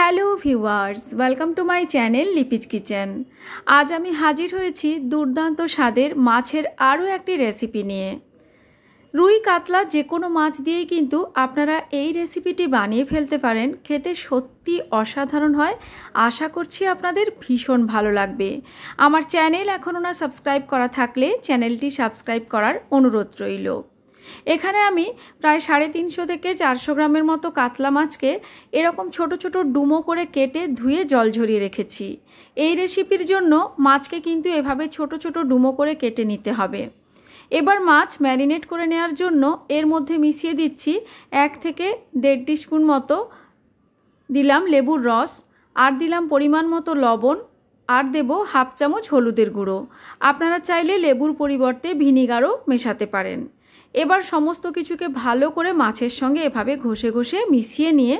hello viewers welcome to my channel Lipi's kitchen আজ আমি হাজির হয়েছি দুর্দান্ত স্বাদের মাছের আরও একটি রেসিপি নিয়ে রুই কাতলা যে কোনো মাছ দিয়েই কিন্তু আপনারা এই রেসিপিটি বানিয়ে ফেলতে পারেন খেতে সত্যি অসাধারণ হয় আশা করছি আপনাদের ভীষণ ভালো লাগবে আমার চ্যানেল এখনও না সাবস্ক্রাইব করা থাকলে চ্যানেলটি সাবস্ক্রাইব করার অনুরোধ রইল এখানে আমি প্রায় সাড়ে তিনশো থেকে চারশো গ্রামের মতো কাতলা মাছকে এরকম ছোট ছোট ডুমো করে কেটে ধুয়ে জল ঝরিয়ে রেখেছি এই রেসিপির জন্য মাছকে কিন্তু এভাবে ছোট ছোট ডুমো করে কেটে নিতে হবে এবার মাছ ম্যারিনেট করে নেওয়ার জন্য এর মধ্যে মিশিয়ে দিচ্ছি এক থেকে দেড় টিস্পুন মতো দিলাম লেবুর রস আর দিলাম পরিমাণ মতো লবণ আর দেব হাফ চামচ হলুদের গুঁড়ো আপনারা চাইলে লেবুর পরিবর্তে ভিনিগারও মেশাতে পারেন এবার সমস্ত কিছুকে ভালো করে মাছের সঙ্গে এভাবে ঘষে ঘষে মিশিয়ে নিয়ে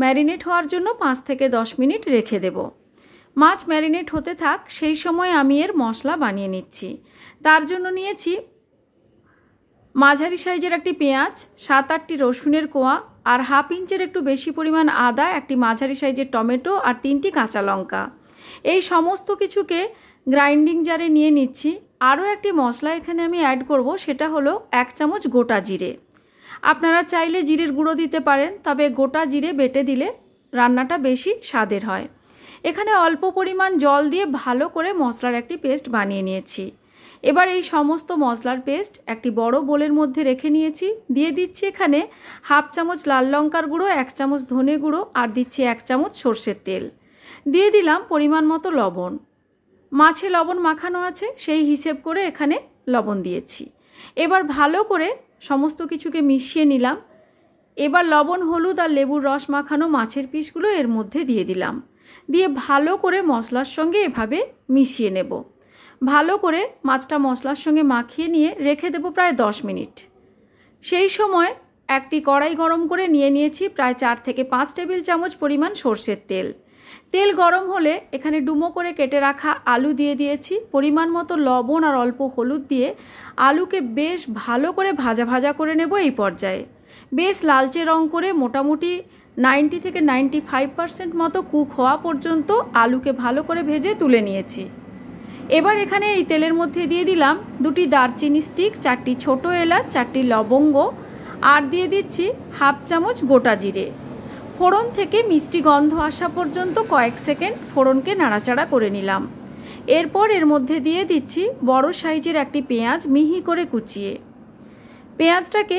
ম্যারিনেট হওয়ার জন্য পাঁচ থেকে দশ মিনিট রেখে দেব মাছ ম্যারিনেট হতে থাক সেই সময় আমি এর মশলা বানিয়ে নিচ্ছি তার জন্য নিয়েছি মাঝারি সাইজের একটি পেঁয়াজ সাত আটটি রসুনের কোয়া আর হাফ ইঞ্চের একটু বেশি পরিমাণ আদা একটি মাঝারি সাইজের টমেটো আর তিনটি কাঁচা লঙ্কা এই সমস্ত কিছুকে গ্রাইন্ডিং জারে নিয়ে নিচ্ছি আরও একটি মশলা এখানে আমি অ্যাড করব সেটা হলো এক চামচ গোটা জিরে আপনারা চাইলে জিরের গুঁড়ো দিতে পারেন তবে গোটা জিরে বেটে দিলে রান্নাটা বেশি স্বাদের হয় এখানে অল্প পরিমাণ জল দিয়ে ভালো করে মশলার একটি পেস্ট বানিয়ে নিয়েছি এবার এই সমস্ত মশলার পেস্ট একটি বড় বোলের মধ্যে রেখে নিয়েছি দিয়ে দিচ্ছি এখানে হাফ চামচ লাল লঙ্কার গুঁড়ো এক চামচ ধনে গুঁড়ো আর দিচ্ছি এক চামচ সর্ষের তেল দিয়ে দিলাম পরিমাণ মতো লবণ মাছে লবণ মাখানো আছে সেই হিসেব করে এখানে লবণ দিয়েছি এবার ভালো করে সমস্ত কিছুকে মিশিয়ে নিলাম এবার লবণ হলুদ আর লেবুর রস মাখানো মাছের পিসগুলো এর মধ্যে দিয়ে দিলাম দিয়ে ভালো করে মশলার সঙ্গে এভাবে মিশিয়ে নেব ভালো করে মাছটা মশলার সঙ্গে মাখিয়ে নিয়ে রেখে দেব প্রায় দশ মিনিট সেই সময় একটি কড়াই গরম করে নিয়ে নিয়েছি প্রায় চার থেকে পাঁচ টেবিল চামচ পরিমাণ সর্ষের তেল তেল গরম হলে এখানে ডুমো করে কেটে রাখা আলু দিয়ে দিয়েছি পরিমাণ মতো লবণ আর অল্প হলুদ দিয়ে আলুকে বেশ ভালো করে ভাজা ভাজা করে নেব এই পর্যায়ে বেশ লালচে রং করে মোটামুটি নাইনটি থেকে নাইনটি ফাইভ পারসেন্ট মতো কুক হওয়া পর্যন্ত আলুকে ভালো করে ভেজে তুলে নিয়েছি এবার এখানে এই তেলের মধ্যে দিয়ে দিলাম দুটি দারচিনি স্টিক চারটি ছোট এলাচ চারটি লবঙ্গ আর দিয়ে দিচ্ছি হাফ চামচ গোটা জিরে ফোড়ন থেকে মিষ্টি গন্ধ আসা পর্যন্ত কয়েক সেকেন্ড ফোড়নকে নাড়াচাড়া করে নিলাম এরপর এর মধ্যে দিয়ে দিচ্ছি বড় সাইজের একটি পেঁয়াজ মিহি করে কুচিয়ে পেঁয়াজটাকে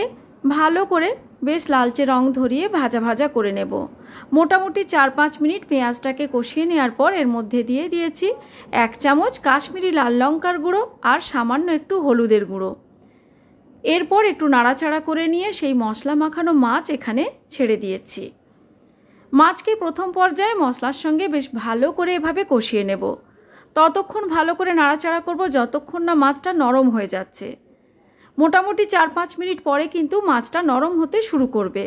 ভালো করে বেশ লালচে রং ধরিয়ে ভাজা ভাজা করে নেব মোটামুটি চার পাঁচ মিনিট পেঁয়াজটাকে কষিয়ে নেওয়ার পর এর মধ্যে দিয়ে দিয়েছি এক চামচ কাশ্মীরি লাল লঙ্কার গুঁড়ো আর সামান্য একটু হলুদের গুঁড়ো এরপর একটু নাড়াচাড়া করে নিয়ে সেই মশলা মাখানো মাছ এখানে ছেড়ে দিয়েছি মাছকে প্রথম পর্যায়ে মশলার সঙ্গে বেশ ভালো করে এভাবে কষিয়ে নেব ততক্ষণ ভালো করে নাড়াচাড়া করব যতক্ষণ না মাছটা নরম হয়ে যাচ্ছে মোটামুটি চার পাঁচ মিনিট পরে কিন্তু মাছটা নরম হতে শুরু করবে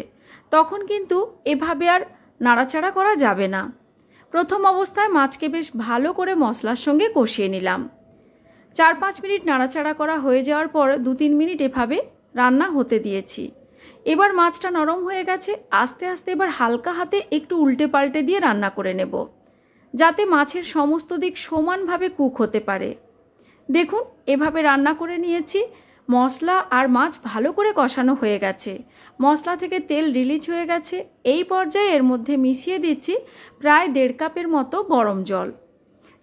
তখন কিন্তু এভাবে আর নাড়াচাড়া করা যাবে না প্রথম অবস্থায় মাছকে বেশ ভালো করে মশলার সঙ্গে কষিয়ে নিলাম চার পাঁচ মিনিট নাড়াচাড়া করা হয়ে যাওয়ার পর দু তিন মিনিট এভাবে রান্না হতে দিয়েছি এবার মাছটা নরম হয়ে গেছে আস্তে আস্তে এবার হালকা হাতে একটু উল্টে পাল্টে দিয়ে রান্না করে নেব যাতে মাছের সমস্ত দিক সমানভাবে কুক হতে পারে দেখুন এভাবে রান্না করে নিয়েছি মশলা আর মাছ ভালো করে কষানো হয়ে গেছে মশলা থেকে তেল রিলিজ হয়ে গেছে এই পর্যায়ে এর মধ্যে মিশিয়ে দিচ্ছি প্রায় দেড় কাপের মতো গরম জল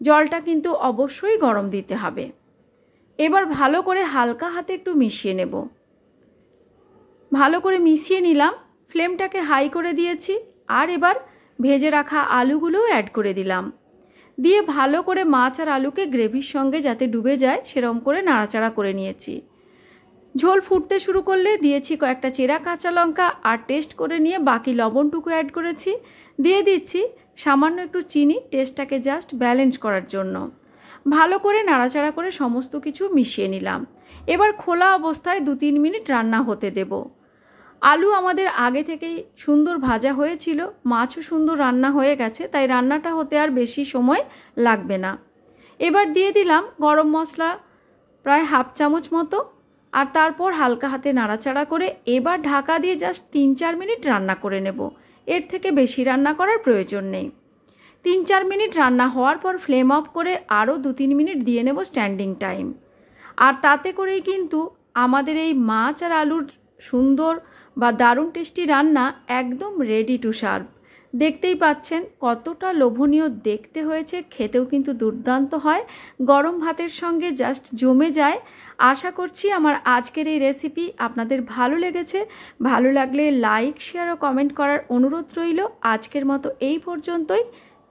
জলটা কিন্তু অবশ্যই গরম দিতে হবে এবার ভালো করে হালকা হাতে একটু মিশিয়ে নেব ভালো করে মিশিয়ে নিলাম ফ্লেমটাকে হাই করে দিয়েছি আর এবার ভেজে রাখা আলুগুলোও অ্যাড করে দিলাম দিয়ে ভালো করে মাছ আর আলুকে গ্রেভির সঙ্গে যাতে ডুবে যায় সেরম করে নাড়াচাড়া করে নিয়েছি ঝোল ফুটতে শুরু করলে দিয়েছি কয়েকটা চেরা কাঁচা লঙ্কা আর টেস্ট করে নিয়ে বাকি লবণটুকু অ্যাড করেছি দিয়ে দিচ্ছি সামান্য একটু চিনি টেস্টটাকে জাস্ট ব্যালেন্স করার জন্য ভালো করে নাড়াচাড়া করে সমস্ত কিছু মিশিয়ে নিলাম এবার খোলা অবস্থায় দু তিন মিনিট রান্না হতে দেবো আলু আমাদের আগে থেকেই সুন্দর ভাজা হয়েছিল মাছও সুন্দর রান্না হয়ে গেছে তাই রান্নাটা হতে আর বেশি সময় লাগবে না এবার দিয়ে দিলাম গরম মশলা প্রায় হাফ চামচ মতো আর তারপর হালকা হাতে নাড়াচাড়া করে এবার ঢাকা দিয়ে জাস্ট তিন চার মিনিট রান্না করে নেব এর থেকে বেশি রান্না করার প্রয়োজন নেই তিন চার মিনিট রান্না হওয়ার পর ফ্লেম অফ করে আরও দু তিন মিনিট দিয়ে নেব স্ট্যান্ডিং টাইম আর তাতে করেই কিন্তু আমাদের এই মাছ আর আলুর সুন্দর বা দারুণ টেস্টি রান্না একদম রেডি টু সার্ভ দেখতেই পাচ্ছেন কতটা লোভনীয় দেখতে হয়েছে খেতেও কিন্তু দুর্দান্ত হয় গরম ভাতের সঙ্গে জাস্ট জমে যায় আশা করছি আমার আজকের এই রেসিপি আপনাদের ভালো লেগেছে ভালো লাগলে লাইক শেয়ার ও কমেন্ট করার অনুরোধ রইল আজকের মতো এই পর্যন্তই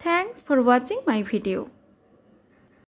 thanks for watching my video